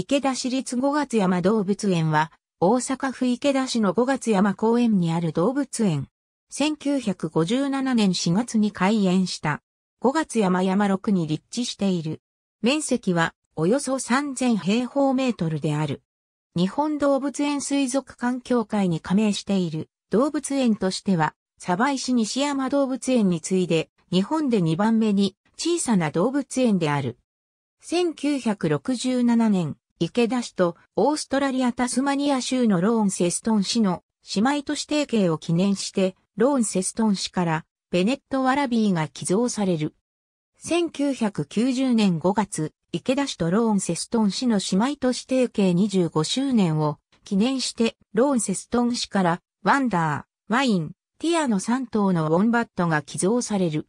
池田市立五月山動物園は、大阪府池田市の五月山公園にある動物園。1957年4月に開園した。五月山山6に立地している。面積はおよそ3000平方メートルである。日本動物園水族館協会に加盟している動物園としては、鯖江市西山動物園に次いで、日本で2番目に小さな動物園である。1967年、池田市とオーストラリア・タスマニア州のローンセストン市の姉妹都市提携を記念して、ローンセストン市からベネット・ワラビーが寄贈される。1990年5月、池田市とローンセストン市の姉妹都市提携25周年を記念して、ローンセストン市からワンダー、ワイン、ティアの3頭のウォンバットが寄贈される。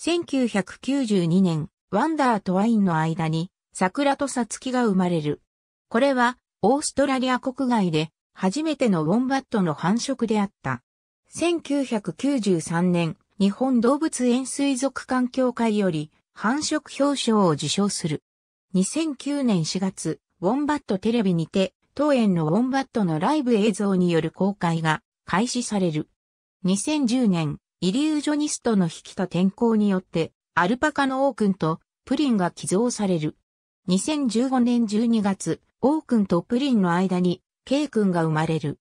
1992年、ワンダーとワインの間に桜とサツキが生まれる。これは、オーストラリア国外で、初めてのウォンバットの繁殖であった。1993年、日本動物園水族館協会より、繁殖表彰を受賞する。2009年4月、ウォンバットテレビにて、当園のウォンバットのライブ映像による公開が開始される。2010年、イリュージョニストの引きと天候によって、アルパカの王君とプリンが寄贈される。2015年12月、王君とプリンの間に、ケイ君が生まれる。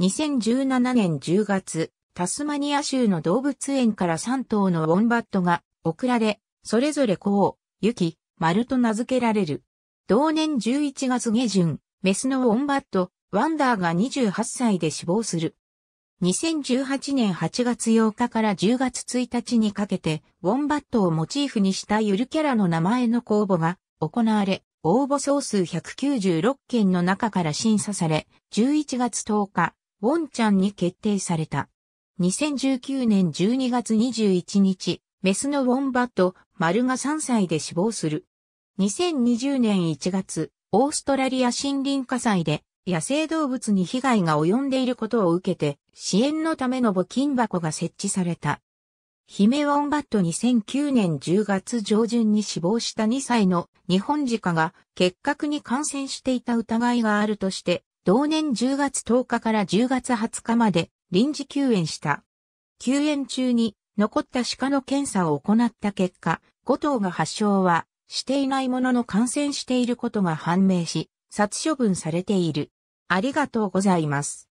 2017年10月、タスマニア州の動物園から3頭のウォンバットが送られ、それぞれこう、ユキ、マルと名付けられる。同年11月下旬、メスのウォンバット、ワンダーが28歳で死亡する。2018年8月8日から10月1日にかけて、ウォンバットをモチーフにしたゆるキャラの名前の公募が行われ、応募総数196件の中から審査され、11月10日、ウォンチャンに決定された。2019年12月21日、メスのウォンバット、丸が3歳で死亡する。2020年1月、オーストラリア森林火災で野生動物に被害が及んでいることを受けて支援のための募金箱が設置された。メウォンバット2009年10月上旬に死亡した2歳の日本鹿が結核に感染していた疑いがあるとして、同年10月10日から10月20日まで臨時休園した。休園中に残った鹿の検査を行った結果、5頭が発症はしていないものの感染していることが判明し、殺処分されている。ありがとうございます。